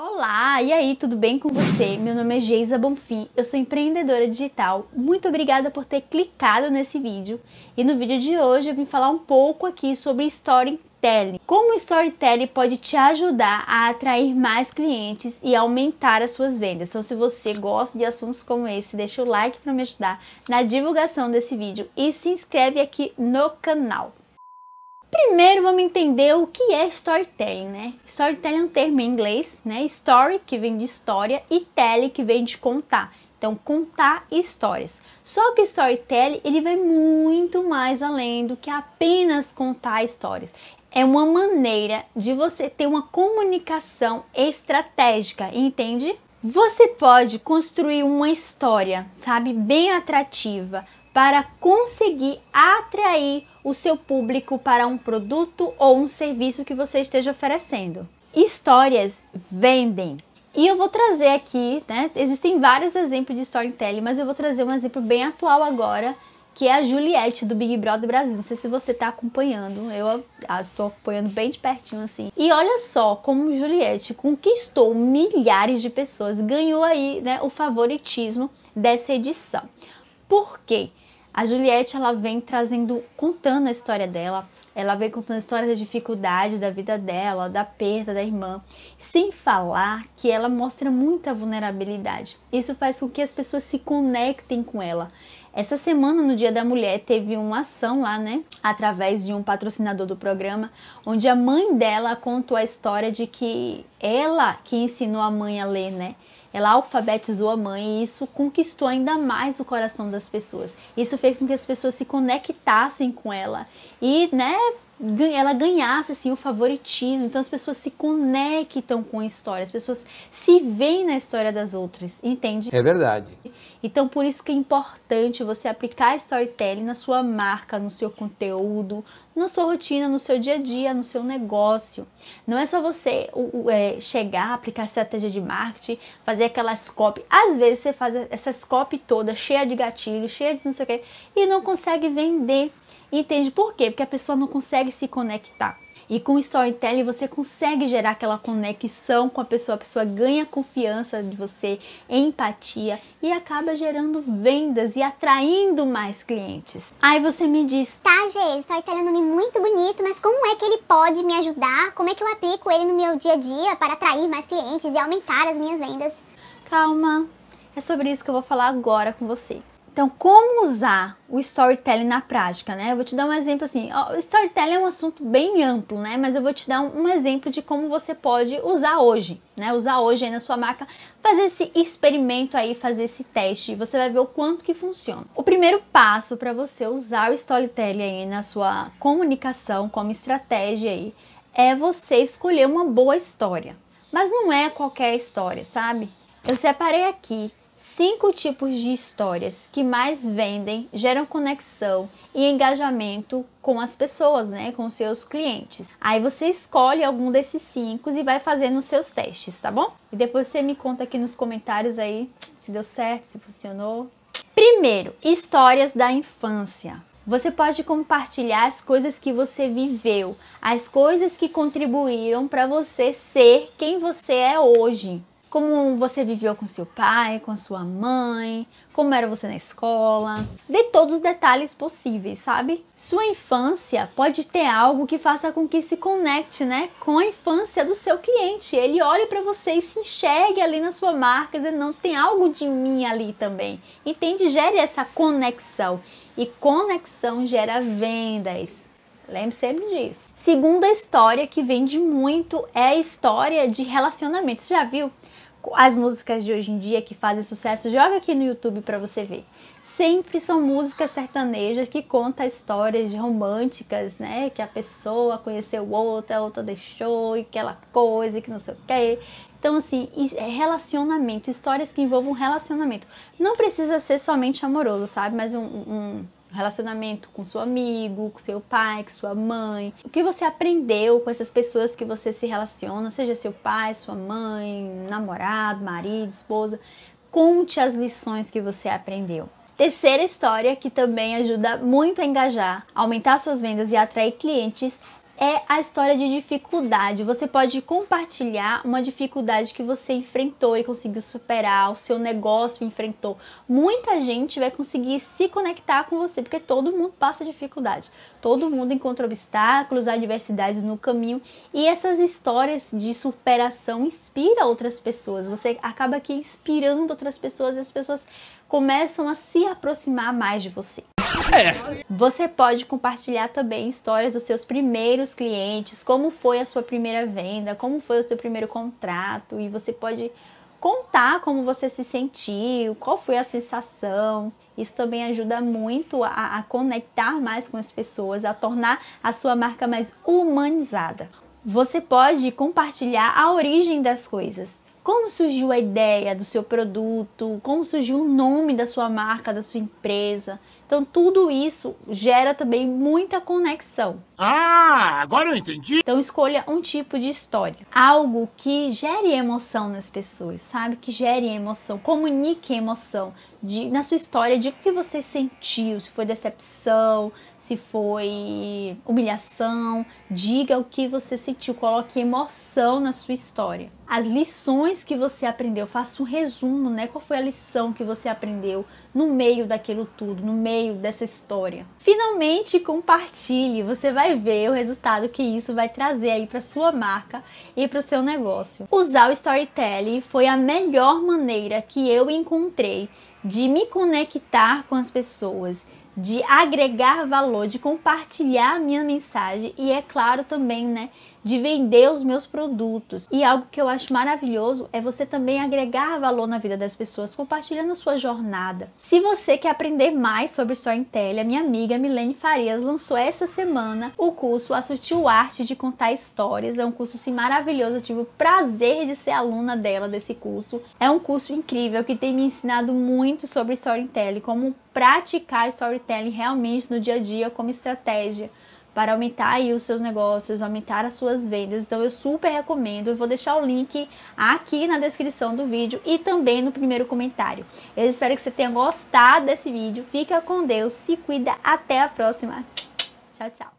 Olá, e aí, tudo bem com você? Meu nome é Geisa Bonfim, eu sou empreendedora digital. Muito obrigada por ter clicado nesse vídeo. E no vídeo de hoje eu vim falar um pouco aqui sobre storytelling. Como storytelling pode te ajudar a atrair mais clientes e aumentar as suas vendas. Então, se você gosta de assuntos como esse, deixa o like para me ajudar na divulgação desse vídeo e se inscreve aqui no canal. Primeiro vamos entender o que é storytelling, né? Storytelling é um termo em inglês, né? Story, que vem de história, e tele, que vem de contar. Então, contar histórias. Só que storytelling, ele vai muito mais além do que apenas contar histórias. É uma maneira de você ter uma comunicação estratégica, entende? Você pode construir uma história, sabe, bem atrativa, para conseguir atrair o seu público para um produto ou um serviço que você esteja oferecendo. Histórias vendem. E eu vou trazer aqui, né? Existem vários exemplos de storytelling, mas eu vou trazer um exemplo bem atual agora, que é a Juliette do Big Brother Brasil. Não sei se você está acompanhando, eu estou ah, acompanhando bem de pertinho assim. E olha só como Juliette conquistou milhares de pessoas, ganhou aí, né, o favoritismo dessa edição. Por quê? A Juliette, ela vem trazendo, contando a história dela, ela vem contando a história da dificuldade da vida dela, da perda da irmã, sem falar que ela mostra muita vulnerabilidade. Isso faz com que as pessoas se conectem com ela. Essa semana, no Dia da Mulher, teve uma ação lá, né? Através de um patrocinador do programa, onde a mãe dela contou a história de que ela que ensinou a mãe a ler, né? Ela alfabetizou a mãe e isso conquistou ainda mais o coração das pessoas. Isso fez com que as pessoas se conectassem com ela e, né, ela ganhasse assim o favoritismo, então as pessoas se conectam com a história, as pessoas se veem na história das outras, entende? É verdade. Então por isso que é importante você aplicar storytelling na sua marca, no seu conteúdo, na sua rotina, no seu dia a dia, no seu negócio. Não é só você é, chegar, aplicar estratégia de marketing, fazer aquelas copy. Às vezes você faz essas copy toda cheia de gatilho, cheia de não sei o que e não consegue vender Entende por quê? Porque a pessoa não consegue se conectar. E com o storytelling você consegue gerar aquela conexão com a pessoa, a pessoa ganha confiança de você, empatia e acaba gerando vendas e atraindo mais clientes. Aí você me diz: "Tá, Gê, storytelling é um nome muito bonito, mas como é que ele pode me ajudar? Como é que eu aplico ele no meu dia a dia para atrair mais clientes e aumentar as minhas vendas?" Calma, é sobre isso que eu vou falar agora com você. Então, como usar o storytelling na prática, né? Eu vou te dar um exemplo assim. O storytelling é um assunto bem amplo, né? Mas eu vou te dar um, exemplo de como você pode usar hoje, né? Usar hoje aí na sua marca, fazer esse experimento aí, fazer esse teste, e você vai ver o quanto que funciona. O primeiro passo para você usar o storytelling aí na sua comunicação como estratégia aí é você escolher uma boa história. Mas não é qualquer história, sabe? Eu separei aqui Cinco tipos de histórias que mais vendem, geram conexão e engajamento com as pessoas, né, com seus clientes. Aí você escolhe algum desses cinco e vai fazendo os seus testes, tá bom? E depois você me conta aqui nos comentários aí se deu certo, se funcionou. Primeiro, histórias da infância. Você pode compartilhar as coisas que você viveu, as coisas que contribuíram para você ser quem você é hoje como você viveu com seu pai, com sua mãe, como era você na escola. Dê todos os detalhes possíveis, sabe? Sua infância pode ter algo que faça com que se conecte, né, com a infância do seu cliente. Ele olhe para você e se enxergue ali na sua marca, dizendo, não tem algo de mim ali também. Entende? Gere essa conexão. E conexão gera vendas. Lembre sempre disso. Segunda história que vende muito é a história de relacionamento. Você já viu as músicas de hoje em dia que fazem sucesso? Joga aqui no YouTube para você ver. Sempre são músicas sertanejas que contam histórias românticas, né? Que a pessoa conheceu outra, a outra deixou, e aquela coisa, que não sei o que. Então, assim, é relacionamento, histórias que envolvam relacionamento. Não precisa ser somente amoroso, sabe? Mas um, um relacionamento com seu amigo, com seu pai, com sua mãe. O que você aprendeu com essas pessoas que você se relaciona, seja seu pai, sua mãe, namorado, marido, esposa. Conte as lições que você aprendeu. Terceira história que também ajuda muito a engajar, aumentar suas vendas e atrair clientes é a história de dificuldade. Você pode compartilhar uma dificuldade que você enfrentou e conseguiu superar, o seu negócio enfrentou. Muita gente vai conseguir se conectar com você, porque todo mundo passa dificuldade. Todo mundo encontra obstáculos, adversidades no caminho, e essas histórias de superação inspira outras pessoas. Você acaba aqui inspirando outras pessoas e as pessoas começam a se aproximar mais de você. É. Você pode compartilhar também histórias dos seus primeiros clientes, como foi a sua primeira venda, como foi o seu primeiro contrato, e você pode contar como você se sentiu, qual foi a sensação. Isso também ajuda muito a, a, conectar mais com as pessoas, a tornar a sua marca mais humanizada. Você pode compartilhar a origem das coisas. Como surgiu a ideia do seu produto? Como surgiu o nome da sua marca, da sua empresa? Então, tudo isso gera também muita conexão. Ah, agora eu entendi. Então, escolha um tipo de história, algo que gere emoção nas pessoas, sabe? Que gere emoção, comunique emoção de, na sua história, diga o que você sentiu, se foi decepção, se foi humilhação, diga o que você sentiu, coloque emoção na sua história. As lições que você aprendeu, faça um resumo, né? Qual foi a lição que você aprendeu no meio daquilo tudo, no meio meio dessa história. Finalmente compartilhe, você vai ver o resultado que isso vai trazer aí para sua marca e para o seu negócio. Usar o storytelling foi a melhor maneira que eu encontrei de me conectar com as pessoas, de agregar valor, de compartilhar a minha mensagem e é claro também, né, de vender os meus produtos. E algo que eu acho maravilhoso é você também agregar valor na vida das pessoas, compartilhando a sua jornada. Se você quer aprender mais sobre storytelling, a minha amiga Milene Farias lançou essa semana o curso A Sutil Arte de Contar Histórias. É um curso assim maravilhoso, eu tive o prazer de ser aluna dela desse curso. É um curso incrível que tem me ensinado muito sobre storytelling, como praticar storytelling realmente no dia a dia como estratégia para aumentar aí os seus negócios, aumentar as suas vendas. Então eu super recomendo. Eu vou deixar o link aqui na descrição do vídeo e também no primeiro comentário. Eu espero que você tenha gostado desse vídeo. Fica com Deus, se cuida, até a próxima. Tchau, tchau.